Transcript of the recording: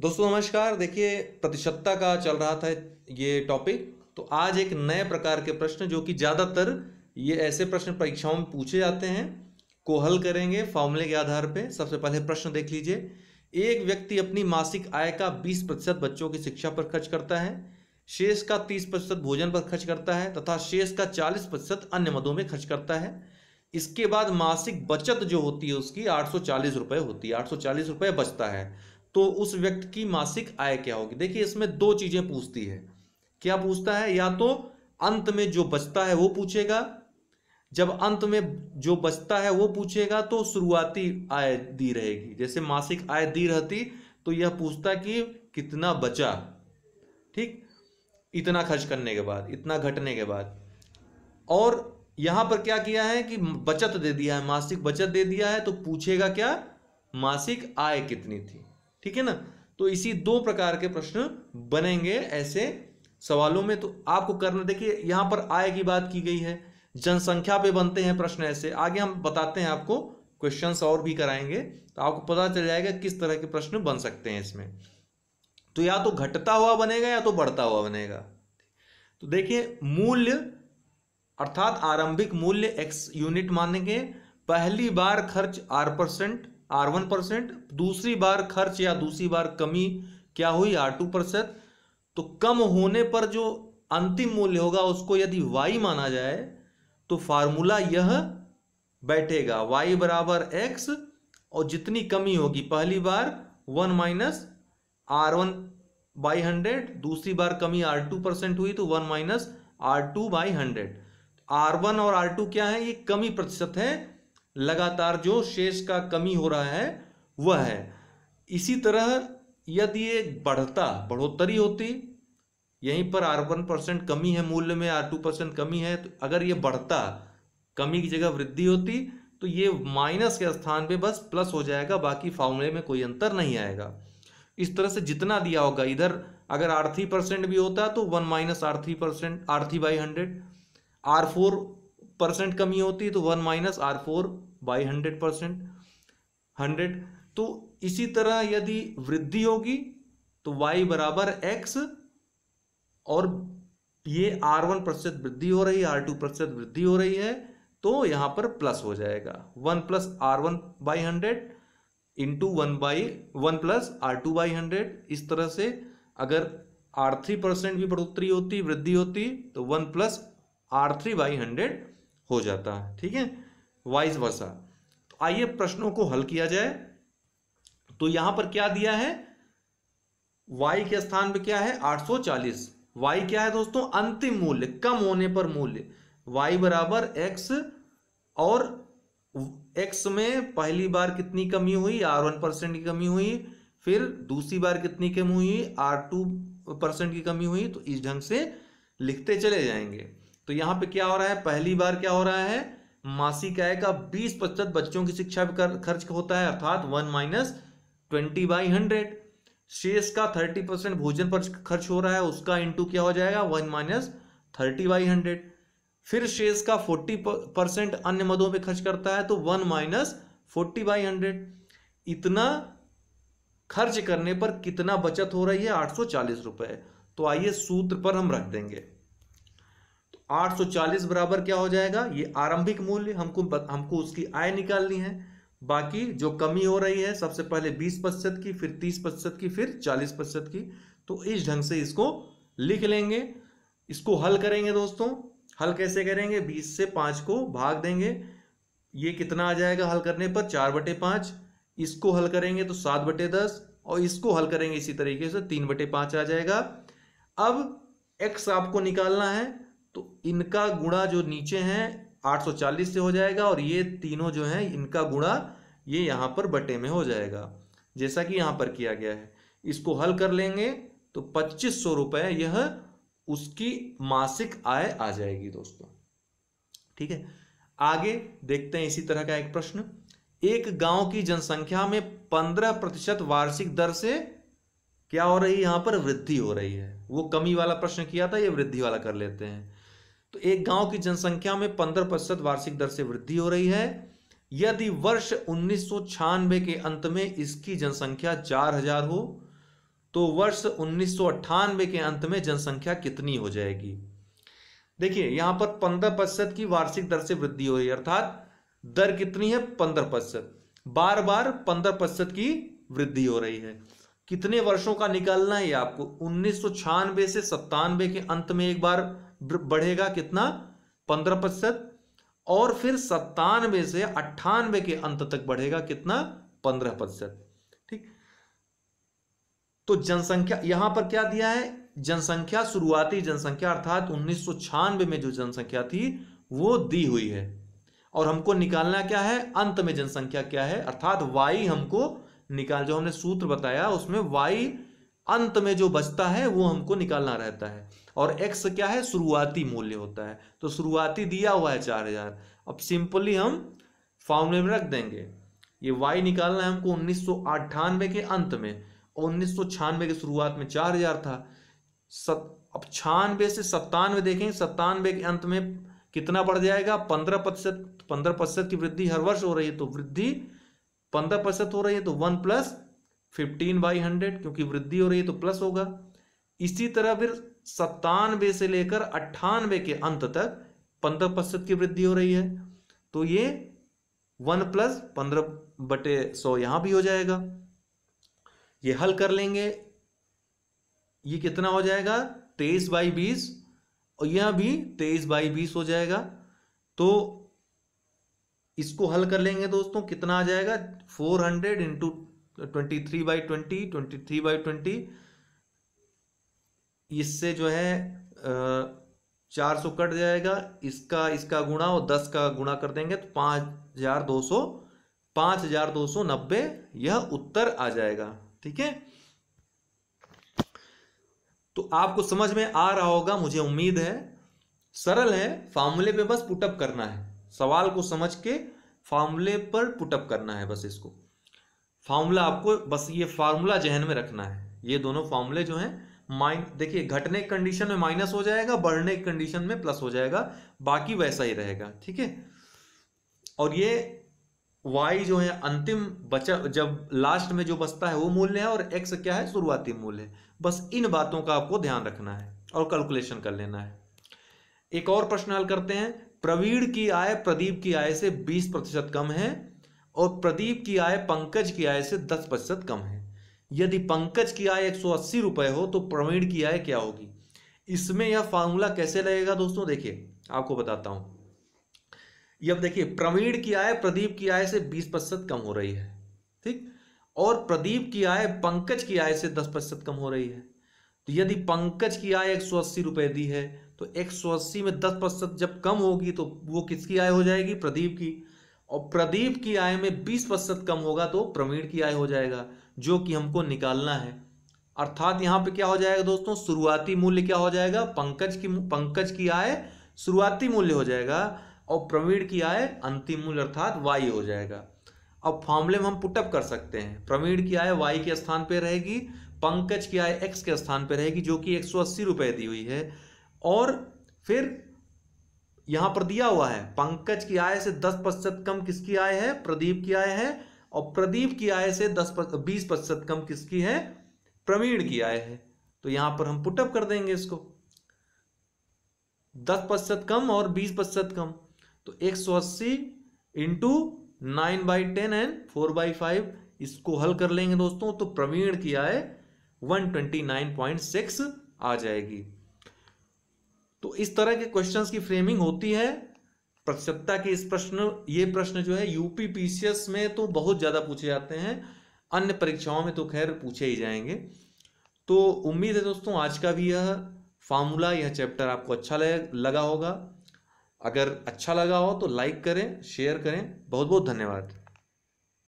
दोस्तों नमस्कार देखिए प्रतिशतता का चल रहा था ये टॉपिक तो आज एक नए प्रकार के प्रश्न जो कि ज़्यादातर ये ऐसे प्रश्न परीक्षाओं में पूछे जाते हैं को हल करेंगे फॉर्मूले के आधार पे सबसे पहले प्रश्न देख लीजिए एक व्यक्ति अपनी मासिक आय का 20 प्रतिशत बच्चों की शिक्षा पर खर्च करता है शेष का 30 प्रतिशत भोजन पर खर्च करता है तथा शेष का 40 प्रतिशत अन्य मदों में खर्च करता है इसके बाद मासिक बचत जो होती है उसकी आठ सौ होती है आठ सौ बचता है तो उस व्यक्ति की मासिक आय क्या होगी देखिए इसमें दो चीजें पूछती है क्या पूछता है या तो अंत में जो बचता है वो पूछेगा जब अंत में जो बचता है वो पूछेगा तो शुरुआती आय दी रहेगी जैसे मासिक आय दी रहती तो यह पूछता कि कितना बचा ठीक इतना खर्च करने के बाद इतना घटने के बाद और यहां पर क्या किया है कि बचत दे दिया है मासिक बचत दे दिया है तो पूछेगा क्या मासिक आय कितनी थी ठीक है ना तो इसी दो प्रकार के प्रश्न बनेंगे ऐसे सवालों में तो आपको करना देखिए यहां पर आय की बात की गई है जनसंख्या पे बनते हैं प्रश्न ऐसे आगे हम बताते हैं आपको क्वेश्चंस और भी कराएंगे तो आपको पता चल जाएगा किस तरह के प्रश्न बन सकते हैं इसमें तो या तो घटता हुआ बनेगा या तो बढ़ता हुआ बनेगा तो देखिए मूल्य अर्थात आरंभिक मूल्य एक्स यूनिट मानेंगे पहली बार खर्च R percent R one percent दूसरी बार खर्च या दूसरी बार कमी क्या हुई आर टू परसेंट तो कम होने पर जो अंतिम मूल्य होगा उसको यदि वाई माना जाए तो फार्मूला यह बैठेगा वाई बराबर एक्स और जितनी कमी होगी पहली बार one minus R one by hundred दूसरी बार कमी आर टू परसेंट हुई तो one minus R two by hundred R one और आर टू क्या है ये कमी प्रतिशत है लगातार जो शेष का कमी हो रहा है वह है इसी तरह यदि ये बढ़ता बढ़ोतरी होती यहीं पर आर वन परसेंट कमी है मूल्य में आर टू परसेंट कमी है तो अगर ये बढ़ता कमी की जगह वृद्धि होती तो ये माइनस के स्थान पे बस प्लस हो जाएगा बाकी फार्मूले में कोई अंतर नहीं आएगा इस तरह से जितना दिया होगा इधर अगर आर थ्री परसेंट भी होता तो one minus R three percent R three by hundred R four percent कमी होती तो one minus R four by hundred percent hundred तो इसी तरह यदि वृद्धि होगी तो y बराबर एक्स और ये आर वन प्रतिशत वृद्धि हो रही है आर टू प्रतिशत वृद्धि हो रही है तो यहां पर प्लस हो जाएगा one plus R one by hundred into one by one plus R two by hundred इस तरह से अगर आर थ्री परसेंट भी बढ़ोतरी होती वृद्धि होती तो one plus R three by hundred हो जाता ठीक है वाइस वर्षा तो आइए प्रश्नों को हल किया जाए तो यहां पर क्या दिया है वाई के स्थान पे क्या है 840 वाई क्या है दोस्तों अंतिम मूल्य कम होने पर मूल्य वाई बराबर एक्स और एक्स में पहली बार कितनी कमी हुई आर वन परसेंट की कमी हुई फिर दूसरी बार कितनी कमी हुई आर टू परसेंट की कमी हुई तो इस ढंग से लिखते चले जाएंगे तो यहां पे क्या हो रहा है पहली बार क्या हो रहा है मासिक आय का बीस प्रतिशत बच्चों की शिक्षा पर खर्च होता है अर्थात one minus twenty by hundred शेष का थर्टी परसेंट भोजन पर खर्च हो रहा है उसका इंटू क्या हो जाएगा one minus thirty by hundred फिर शेष का फोर्टी परसेंट अन्य मदों पे खर्च करता है तो one minus forty by hundred इतना खर्च करने पर कितना बचत हो रही है आठ सौ चालीस रुपए तो आइए सूत्र पर हम रख देंगे 840 बराबर क्या हो जाएगा ये आरंभिक मूल्य हमको हमको उसकी आय निकालनी है बाकी जो कमी हो रही है सबसे पहले 20 प्रतिशत की फिर 30 प्रतिशत की फिर 40 प्रतिशत की तो इस ढंग से इसको लिख लेंगे इसको हल करेंगे दोस्तों हल कैसे करेंगे 20 से 5 को भाग देंगे ये कितना आ जाएगा हल करने पर चार बटे पाँच इसको हल करेंगे तो सात बटे दस और इसको हल करेंगे इसी तरीके से तीन बटे पाँच आ जाएगा अब एक्स आपको निकालना है तो इनका गुणा जो नीचे है 840 से हो जाएगा और ये तीनों जो है इनका गुणा ये यहां पर बटे में हो जाएगा जैसा कि यहां पर किया गया है इसको हल कर लेंगे तो पच्चीस सौ रुपए यह उसकी मासिक आय आ जाएगी दोस्तों ठीक है आगे देखते हैं इसी तरह का एक प्रश्न एक गांव की जनसंख्या में पंद्रह प्रतिशत वार्षिक दर से क्या हो रही है यहां पर वृद्धि हो रही है वो कमी वाला प्रश्न किया था ये वृद्धि वाला कर लेते हैं तो एक गांव की जनसंख्या में पंद्रह प्रतिशत वार्षिक दर से वृद्धि हो रही है यदि वर्ष उन्नीस के अंत में इसकी जनसंख्या चार हजार हो तो वर्ष उन्नीस के अंत में जनसंख्या कितनी हो जाएगी देखिए यहां पर पंद्रह प्रतिशत की वार्षिक दर से वृद्धि हो रही है अर्थात दर कितनी है पंद्रह प्रतिशत बार बार पंद्रह प्रतिशत की वृद्धि हो रही है कितने वर्षों का निकालना है आपको उन्नीस से सत्तानवे के अंत में एक बार बढ़ेगा कितना पंद्रह प्रतिशत और फिर सत्तानवे से अट्ठानवे के अंत तक बढ़ेगा कितना पंद्रह प्रतिशत ठीक तो जनसंख्या यहां पर क्या दिया है जनसंख्या शुरुआती जनसंख्या अर्थात उन्नीस में जो जनसंख्या थी वो दी हुई है और हमको निकालना क्या है अंत में जनसंख्या क्या है अर्थात वाई हमको निकाल जो हमने सूत्र बताया उसमें वाई अंत में जो बचता है वो हमको निकालना रहता है और एक्स क्या है शुरुआती मूल्य होता है तो शुरुआती दिया हुआ है चार हजार अब सिंपली हम फॉर्मूले में रख देंगे ये वाई निकालना है हमको उन्नीस के अंत में और उन्नीस के शुरुआत में चार हजार था सत अब छियानवे से सत्तानवे देखें सत्तानवे के अंत में कितना बढ़ जाएगा पंद्रह प्रतिशत पंद्रह प्रतिशत की वृद्धि हर वर्ष हो रही है तो वृद्धि पंद्रह प्रतिशत हो रही है तो one plus fifteen by hundred क्योंकि वृद्धि हो रही है तो प्लस होगा इसी तरह फिर सत्तानवे से लेकर अट्ठानवे के अंत तक पंद्रह प्रतिशत की वृद्धि हो रही है तो ये वन प्लस पंद्रह बटे सौ यहां भी हो जाएगा ये हल कर लेंगे ये कितना हो जाएगा तेईस बाई बीस और यह भी तेईस बाई बीस हो जाएगा तो इसको हल कर लेंगे दोस्तों कितना आ जाएगा four hundred into twenty three by twenty twenty three by twenty इससे जो है चार सौ कट जाएगा इसका इसका गुणा और दस का गुणा कर देंगे तो पाँच हजार दो सौ पाँच हजार दो सौ नब्बे यह उत्तर आ जाएगा ठीक है तो आपको समझ में आ रहा होगा मुझे उम्मीद है सरल है फार्मूले पे बस पुटअप करना है सवाल को समझ के फार्मूले पर पुटअप करना है बस इसको फार्मूला आपको बस ये फार्मूला जहन में रखना है ये दोनों फार्मूले जो हैं माइन देखिए घटने की कंडीशन में माइनस हो जाएगा बढ़ने की कंडीशन में प्लस हो जाएगा बाकी वैसा ही रहेगा ठीक है और ये वाई जो है अंतिम बचा जब लास्ट में जो बचता है वो मूल्य है और एक्स क्या है शुरुआती मूल्य है बस इन बातों का आपको ध्यान रखना है और कैलकुलेशन कर लेना है एक और प्रश्न हल करते हैं प्रवीण की आय प्रदीप की आय से 20 प्रतिशत कम है और प्रदीप की आय पंकज की आय से दस प्रतिशत कम है यदि पंकज की आय एक सौ अस्सी रुपए हो तो प्रवीण की आय क्या होगी इसमें यह फार्मूला कैसे लगेगा दोस्तों देखिए आपको बताता हूं अब देखिए प्रवीण की आय प्रदीप की आय से बीस प्रतिशत कम हो रही है ठीक और प्रदीप की आय पंकज की आय से दस प्रतिशत कम हो रही है तो यदि पंकज की आय एक सौ अस्सी रुपए दी है तो एक सौ अस्सी में दस प्रतिशत जब कम होगी तो वो किसकी आय हो जाएगी प्रदीप की और प्रदीप की आय में 20 प्रतिशत कम होगा तो प्रवीण की आय हो जाएगा जो कि हमको निकालना है अर्थात यहाँ पे क्या हो जाएगा दोस्तों शुरुआती मूल्य क्या हो जाएगा पंकज की पंकज की आय शुरुआती मूल्य हो जाएगा और प्रवीण की आय अंतिम मूल्य अर्थात वाई हो जाएगा अब फॉर्मूले में हम पुटअप कर सकते हैं प्रवीण की आय वाई के स्थान पर रहेगी पंकज की आय एक्स के स्थान पर रहेगी जो कि एक सौ दी हुई है और फिर यहां पर दिया हुआ है पंकज की आय से दस प्रतिशत कम किसकी आय है प्रदीप की आय है और प्रदीप की आय से दस बीस प्रतिशत कम किसकी है प्रवीण की आय है तो यहां पर हम पुटअप कर देंगे इसको दस प्रतिशत कम और बीस प्रतिशत कम तो एक सौ अस्सी into nine by ten and four by five इसको हल कर लेंगे दोस्तों तो प्रवीण की आय one twenty nine point six आ जाएगी तो इस तरह के क्वेश्चंस की फ्रेमिंग होती है प्रतिशतता के इस प्रश्न ये प्रश्न जो है यूपी पीसीएस में तो बहुत ज़्यादा पूछे जाते हैं अन्य परीक्षाओं में तो खैर पूछे ही जाएंगे तो उम्मीद है दोस्तों आज का भी यह फार्मूला यह चैप्टर आपको अच्छा लगा होगा अगर अच्छा लगा हो तो लाइक करें शेयर करें बहुत बहुत धन्यवाद